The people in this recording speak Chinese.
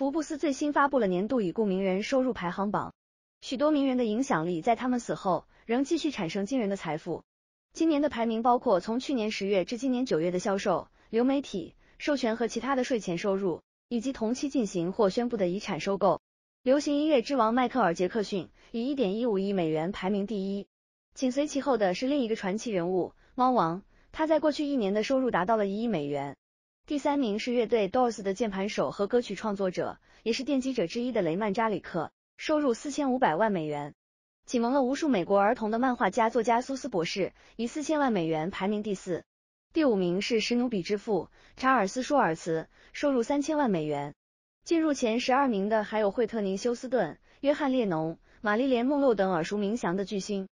福布斯最新发布了年度已故名人收入排行榜，许多名人的影响力在他们死后仍继续产生惊人的财富。今年的排名包括从去年十月至今年九月的销售、流媒体授权和其他的税前收入，以及同期进行或宣布的遗产收购。流行音乐之王迈克尔·杰克逊以一点一五亿美元排名第一，紧随其后的是另一个传奇人物——猫王，他在过去一年的收入达到了一亿美元。第三名是乐队 Doors 的键盘手和歌曲创作者，也是奠基者之一的雷曼扎里克，收入四千五百万美元。启蒙了无数美国儿童的漫画家、作家苏斯博士，以四千万美元排名第四。第五名是史努比之父查尔斯舒尔茨，收入三千万美元。进入前十二名的还有惠特尼休斯顿、约翰列侬、玛丽莲梦露等耳熟能详的巨星。